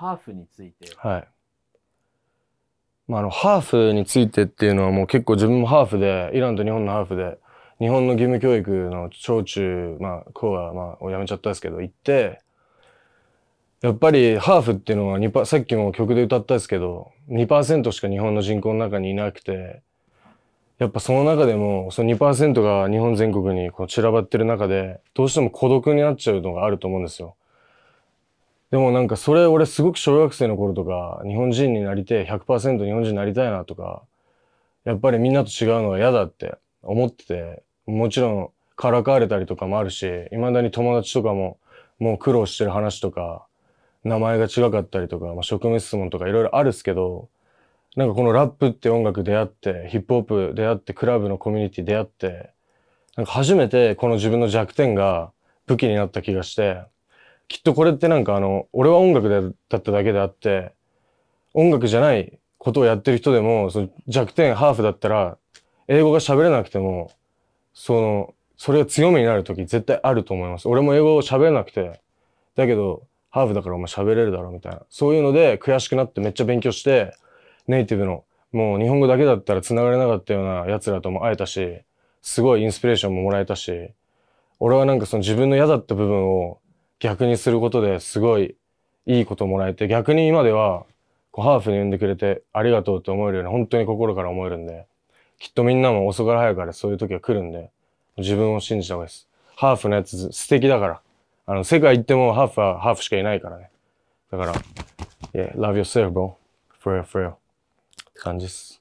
ハーフについて。はい。まあ、あの、ハーフについてっていうのはもう結構自分もハーフで、イランと日本のハーフで、日本の義務教育の小中、まあ、こうは、まあ、をやめちゃったですけど、行って、やっぱりハーフっていうのは2さっきも曲で歌ったですけど、2%しか日本の人口の中にいなくて、やっぱその中でも、その2%が日本全国にこう散らばってる中で、どうしても孤独になっちゃうのがあると思うんですよ。でもなんかそれ俺すごく小学生の頃とか日本人になりて100%日本人になりたいなとかやっぱりみんなと違うのは嫌だって思っててもちろんからかわれたりとかもあるしいまだに友達とかももう苦労してる話とか名前が違かったりとか、まあ、職務質問とかいろいろあるっすけどなんかこのラップって音楽出会ってヒップホップ出会ってクラブのコミュニティ出会ってなんか初めてこの自分の弱点が武器になった気がして。きっとこれってなんかあの、俺は音楽だっただけであって、音楽じゃないことをやってる人でも、その弱点ハーフだったら、英語が喋れなくても、その、それが強みになる時絶対あると思います。俺も英語を喋れなくて、だけど、ハーフだからお前喋れるだろみたいな。そういうので悔しくなってめっちゃ勉強して、ネイティブの、もう日本語だけだったら繋がれなかったような奴らとも会えたし、すごいインスピレーションももらえたし、俺はなんかその自分の嫌だった部分を逆にすることですごいいいこともらえて、逆に今では、こうハーフに産んでくれてありがとうって思えるように本当に心から思えるんで、きっとみんなも遅から早からそういう時が来るんで、自分を信じた方がいいです。ハーフのやつ素敵だから。あの、世界行ってもハーフはハーフしかいないからね。だから、Yeah, love yourself, bro. For real, for real. って感じです。